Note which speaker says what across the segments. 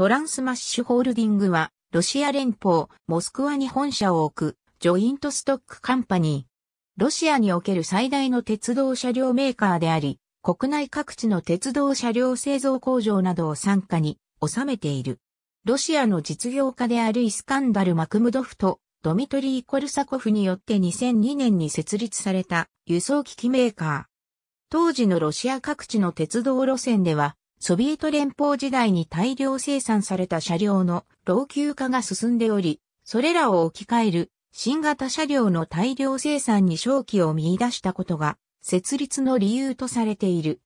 Speaker 1: トランスマッシュホールディングは、ロシア連邦、モスクワに本社を置く、ジョイントストックカンパニー。ロシアにおける最大の鉄道車両メーカーであり、国内各地の鉄道車両製造工場などを傘下に収めている。ロシアの実業家であるイスカンダル・マクムドフとドミトリー・コルサコフによって2002年に設立された輸送機器メーカー。当時のロシア各地の鉄道路線では、ソビエト連邦時代に大量生産された車両の老朽化が進んでおり、それらを置き換える新型車両の大量生産に正気を見出したことが設立の理由とされている。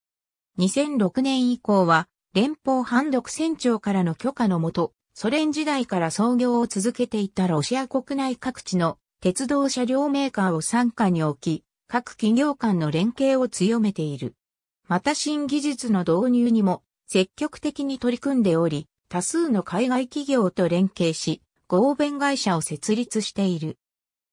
Speaker 1: 2006年以降は連邦反独船長からの許可のもと、ソ連時代から創業を続けていたロシア国内各地の鉄道車両メーカーを傘下に置き、各企業間の連携を強めている。また新技術の導入にも積極的に取り組んでおり、多数の海外企業と連携し、合弁会社を設立している。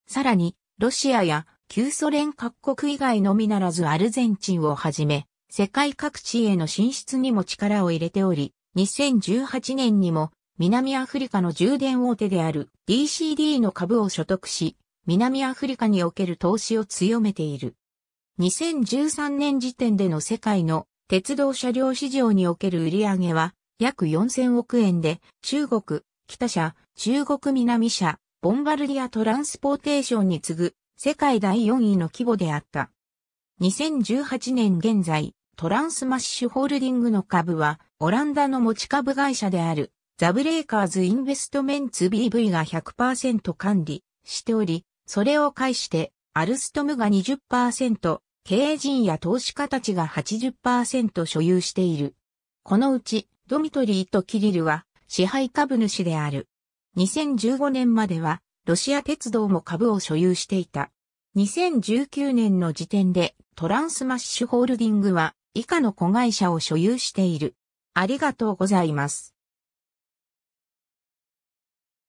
Speaker 1: さらに、ロシアや旧ソ連各国以外のみならずアルゼンチンをはじめ、世界各地への進出にも力を入れており、2018年にも南アフリカの充電大手である DCD の株を所得し、南アフリカにおける投資を強めている。2013年時点での世界の鉄道車両市場における売上は約4000億円で、中国、北社、中国南社、ボンバルディアトランスポーテーションに次ぐ世界第4位の規模であった。2018年現在、トランスマッシュホールディングの株は、オランダの持ち株会社である、ザブレイカーズインベストメンツ BV が100%管理しており、それを介して、アルストムが20%、経営陣や投資家たちが80%所有している。このうち、ドミトリーとキリルは支配株主である。2015年までは、ロシア鉄道も株を所有していた。2019年の時点で、トランスマッシュホールディングは、以下の子会社を所有している。ありがとうございます。